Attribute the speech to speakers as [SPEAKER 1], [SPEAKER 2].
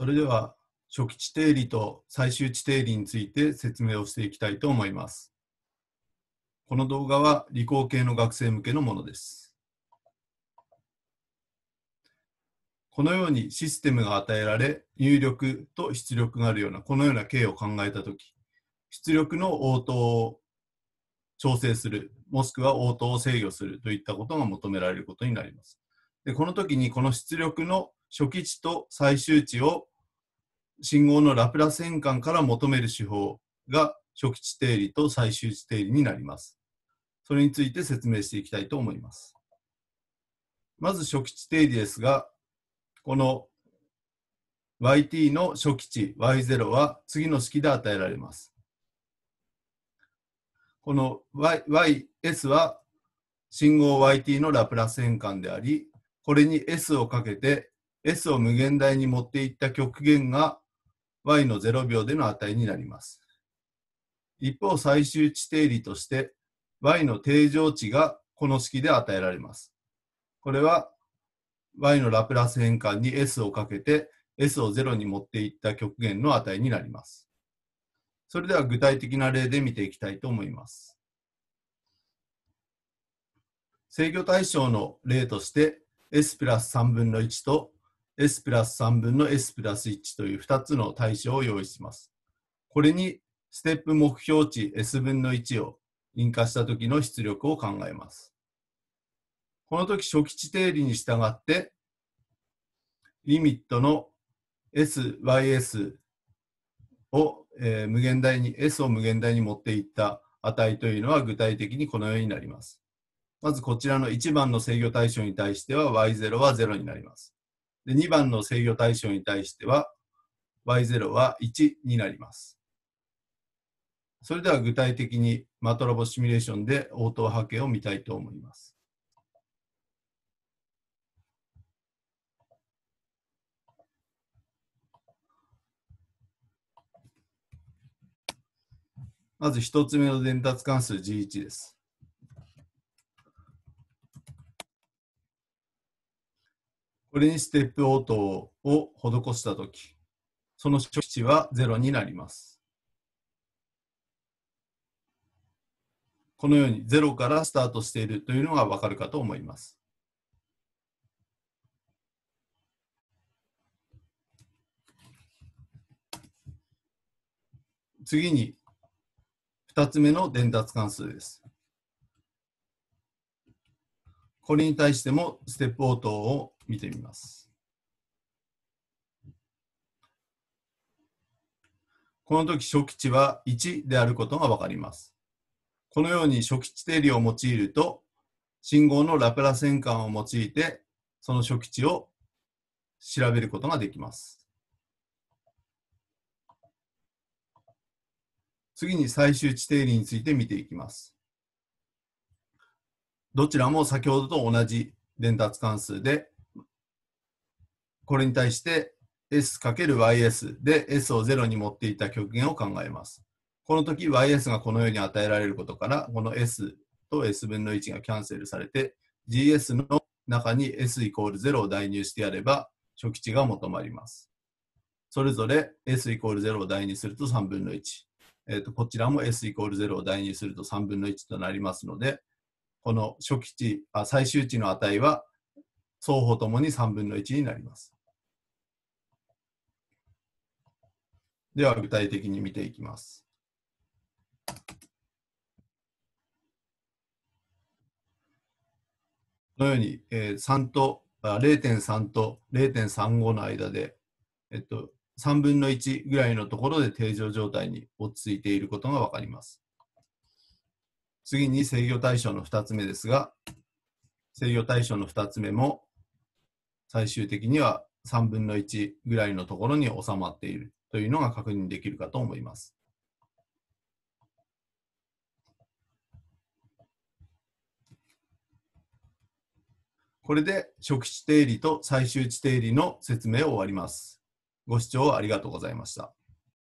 [SPEAKER 1] それでは初期地定理と最終地定理について説明をしていきたいと思います。この動画は理工系の学生向けのものです。このようにシステムが与えられ、入力と出力があるような、このような形を考えたとき、出力の応答を調整する、もしくは応答を制御するといったことが求められることになります。でこの時にこの出力の初期値と最終値を信号のラプラス変換から求める手法が初期値定理と最終値定理になります。それについて説明していきたいと思います。まず初期値定理ですが、この yt の初期値 y0 は次の式で与えられます。この y、ys は信号 yt のラプラス変換であり、これに s をかけて S を無限大に持っていった極限が y の0秒での値になります。一方、最終値定理として y の定常値がこの式で与えられます。これは y のラプラス変換に s をかけて s を0に持っていった極限の値になります。それでは具体的な例で見ていきたいと思います。制御対象の例として s プラス3分の1と S プラス3分の S プラス1という2つの対象を用意します。これにステップ目標値 S 分の1を引火した時の出力を考えます。この時初期値定理に従って、リミットの SYS を、えー、無限大に、S を無限大に持っていった値というのは具体的にこのようになります。まずこちらの1番の制御対象に対しては Y0 は0になります。で、2番の制御対象に対しては、y0 は1になります。それでは具体的にマトラボシミュレーションで応答波形を見たいと思います。まず1つ目の伝達関数 G1 です。これにステップ応答を施したとき、その初期値は0になります。このように0からスタートしているというのがわかるかと思います。次に2つ目の伝達関数です。これに対してもステップ応答を見てみます。この時初期値は1であることがわかります。このように初期値定理を用いると、信号のラプラス変換を用いて、その初期値を調べることができます。次に最終値定理について見ていきます。どちらも先ほどと同じ伝達関数で、これに対して S×ys で S を0に持っていた極限を考えます。この時 ys がこのように与えられることから、この S と S 分の1がキャンセルされて、GS の中に S イコール0を代入してやれば、初期値が求まります。それぞれ S イコール0を代入すると3分の1。えー、とこちらも S イコール0を代入すると3分の1となりますので、この初期値あ、最終値の値は双方ともに3分の1になります。では具体的に見ていきます。このように、えー、3と0.3と0.35の間で、えっと、3分の1ぐらいのところで定常状態に落ち着いていることが分かります。次に制御対象の2つ目ですが、制御対象の2つ目も最終的には3分の1ぐらいのところに収まっているというのが確認できるかと思います。これで初期値定理と最終値定理の説明を終わります。ご視聴ありがとうございました。